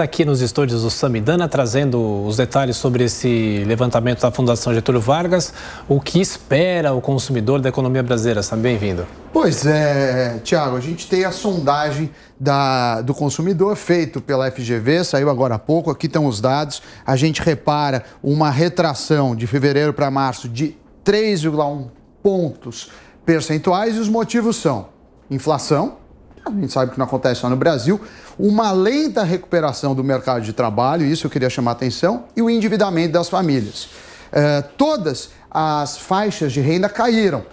aqui nos estúdios do Samidana, trazendo os detalhes sobre esse levantamento da Fundação Getúlio Vargas, o que espera o consumidor da economia brasileira. Seja bem-vindo. Pois é, Tiago, a gente tem a sondagem da, do consumidor feito pela FGV, saiu agora há pouco, aqui estão os dados. A gente repara uma retração de fevereiro para março de 3,1 pontos percentuais e os motivos são inflação, a gente sabe que não acontece só no Brasil, uma lenta recuperação do mercado de trabalho, isso eu queria chamar a atenção, e o endividamento das famílias. Eh, todas as faixas de renda caíram,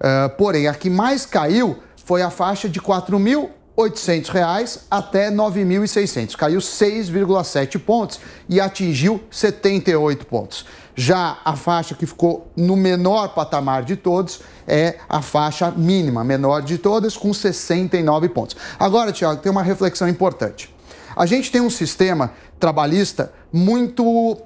eh, porém a que mais caiu foi a faixa de 4 mil 800 reais até 9.600. Caiu 6,7 pontos e atingiu 78 pontos. Já a faixa que ficou no menor patamar de todos é a faixa mínima, menor de todas, com 69 pontos. Agora, Tiago, tem uma reflexão importante. A gente tem um sistema trabalhista muito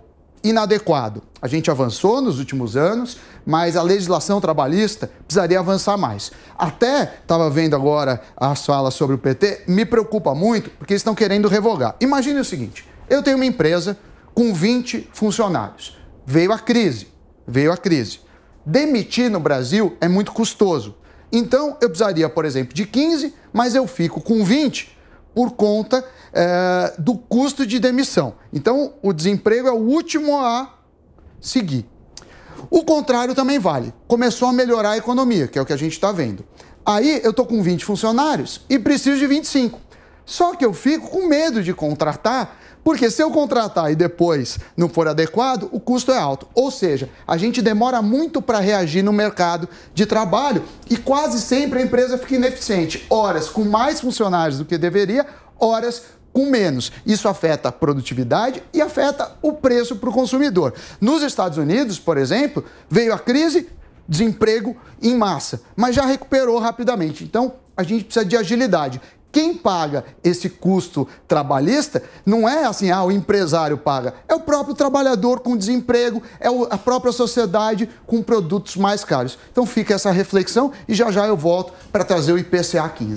inadequado. A gente avançou nos últimos anos, mas a legislação trabalhista precisaria avançar mais. Até estava vendo agora as falas sobre o PT, me preocupa muito porque eles estão querendo revogar. Imagine o seguinte: eu tenho uma empresa com 20 funcionários. Veio a crise, veio a crise. Demitir no Brasil é muito custoso. Então eu precisaria, por exemplo, de 15, mas eu fico com 20 por conta é, do custo de demissão. Então, o desemprego é o último a seguir. O contrário também vale. Começou a melhorar a economia, que é o que a gente está vendo. Aí eu estou com 20 funcionários e preciso de 25. Só que eu fico com medo de contratar, porque se eu contratar e depois não for adequado, o custo é alto. Ou seja, a gente demora muito para reagir no mercado de trabalho e quase sempre a empresa fica ineficiente. Horas com mais funcionários do que deveria, horas com menos. Isso afeta a produtividade e afeta o preço para o consumidor. Nos Estados Unidos, por exemplo, veio a crise, desemprego em massa, mas já recuperou rapidamente. Então, a gente precisa de agilidade. Quem paga esse custo trabalhista não é assim, ah, o empresário paga. É o próprio trabalhador com desemprego, é a própria sociedade com produtos mais caros. Então fica essa reflexão e já já eu volto para trazer o IPCA 15.